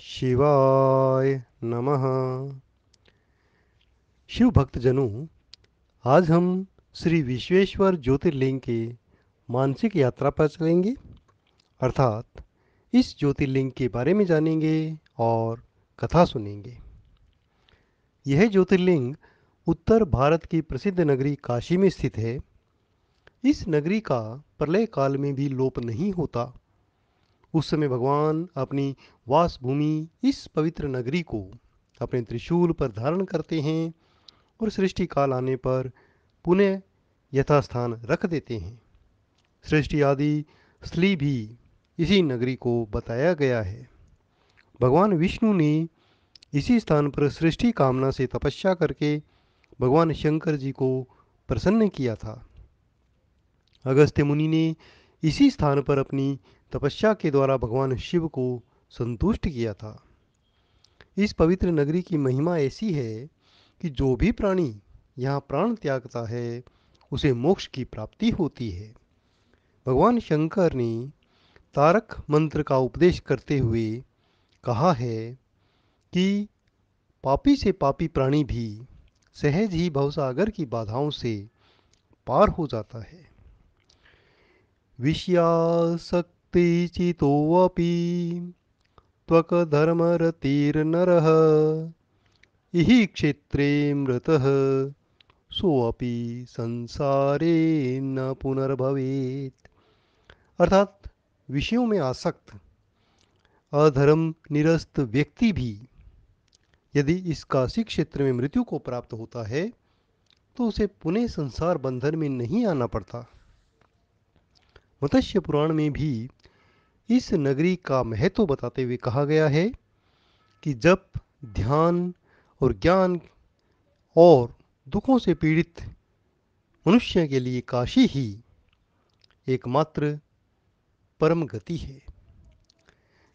शिवाय नमः शिव भक्तजनों आज हम श्री विश्वेश्वर ज्योतिर्लिंग के मानसिक यात्रा पर चलेंगे अर्थात इस ज्योतिर्लिंग के बारे में जानेंगे और कथा सुनेंगे यह ज्योतिर्लिंग उत्तर भारत की प्रसिद्ध नगरी काशी में स्थित है इस नगरी का प्रलय काल में भी लोप नहीं होता उस समय भगवान अपनी वास भूमि इस पवित्र नगरी को अपने त्रिशूल पर धारण करते हैं और सृष्टि काल आने पर पुनः यथास्थान रख देते हैं सृष्टि आदि स्थली भी इसी नगरी को बताया गया है भगवान विष्णु ने इसी स्थान पर सृष्टि कामना से तपस्या करके भगवान शंकर जी को प्रसन्न किया था अगस्त्य मुनि ने इसी स्थान पर अपनी तपस्या के द्वारा भगवान शिव को संतुष्ट किया था इस पवित्र नगरी की महिमा ऐसी है कि जो भी प्राणी यहाँ प्राण त्यागता है उसे मोक्ष की प्राप्ति होती है भगवान शंकर ने तारक मंत्र का उपदेश करते हुए कहा है कि पापी से पापी प्राणी भी सहज ही भवसागर की बाधाओं से पार हो जाता है विषयासक्त चित्तोऽपि त्वकधर्मरतिर्नरः इहि क्षेत्रे मृत सोऽपि संसारे न पुनर्भवे अर्थात विषयों में आसक्त अधर्म निरस्त व्यक्ति भी यदि इस काशी क्षेत्र में मृत्यु को प्राप्त होता है तो उसे पुनः संसार बंधन में नहीं आना पड़ता मत्स्य पुराण में भी इस नगरी का महत्व बताते हुए कहा गया है कि जब ध्यान और ज्ञान और दुखों से पीड़ित मनुष्य के लिए काशी ही एकमात्र परम गति है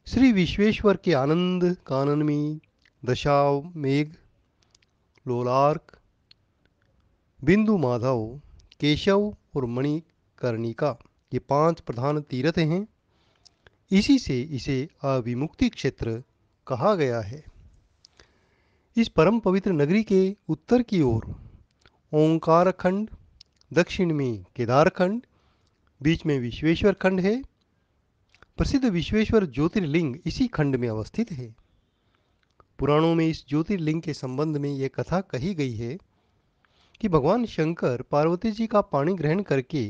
श्री विश्वेश्वर के आनंद कानन में दशाव मेघ लोलार्क बिंदु माधव केशव और मणिकर्णिका ये पांच प्रधान तीर्थ हैं इसी से इसे अविमुक्ति क्षेत्र कहा गया है इस परम पवित्र नगरी के उत्तर की ओर ओंकार खंड दक्षिण में केदार खंड बीच में विश्वेश्वर खंड है प्रसिद्ध विश्वेश्वर ज्योतिर्लिंग इसी खंड में अवस्थित है पुराणों में इस ज्योतिर्लिंग के संबंध में यह कथा कही गई है कि भगवान शंकर पार्वती जी का पाणी ग्रहण करके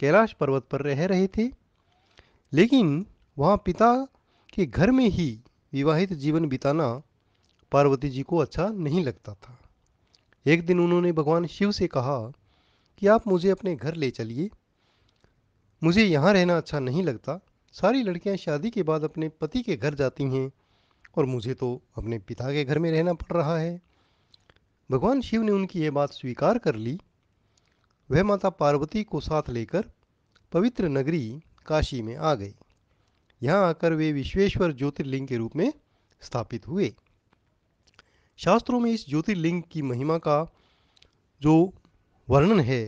कैलाश पर्वत पर रह रहे थे लेकिन वहाँ पिता के घर में ही विवाहित जीवन बिताना पार्वती जी को अच्छा नहीं लगता था एक दिन उन्होंने भगवान शिव से कहा कि आप मुझे अपने घर ले चलिए मुझे यहाँ रहना अच्छा नहीं लगता सारी लड़कियाँ शादी के बाद अपने पति के घर जाती हैं और मुझे तो अपने पिता के घर में रहना पड़ रहा है भगवान शिव ने उनकी ये बात स्वीकार कर ली वह माता पार्वती को साथ लेकर पवित्र नगरी काशी में आ गई यहाँ आकर वे विश्वेश्वर ज्योतिर्लिंग के रूप में स्थापित हुए शास्त्रों में इस ज्योतिर्लिंग की महिमा का जो वर्णन है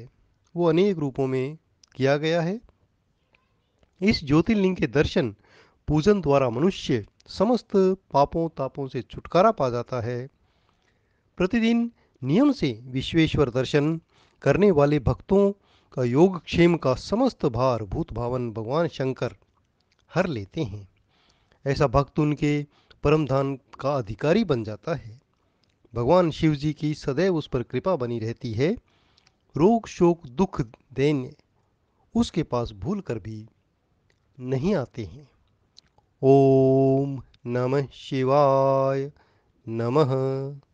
वो अनेक रूपों में किया गया है इस ज्योतिर्लिंग के दर्शन पूजन द्वारा मनुष्य समस्त पापों तापों से छुटकारा पा जाता है प्रतिदिन नियम से विश्वेश्वर दर्शन करने वाले भक्तों का योगक्षेम का समस्त भार भूत भावन भगवान शंकर हर लेते हैं ऐसा भक्त उनके परम का अधिकारी बन जाता है भगवान शिव जी की सदैव उस पर कृपा बनी रहती है रोग शोक दुख देने उसके पास भूल कर भी नहीं आते हैं ओम नमः शिवाय नमः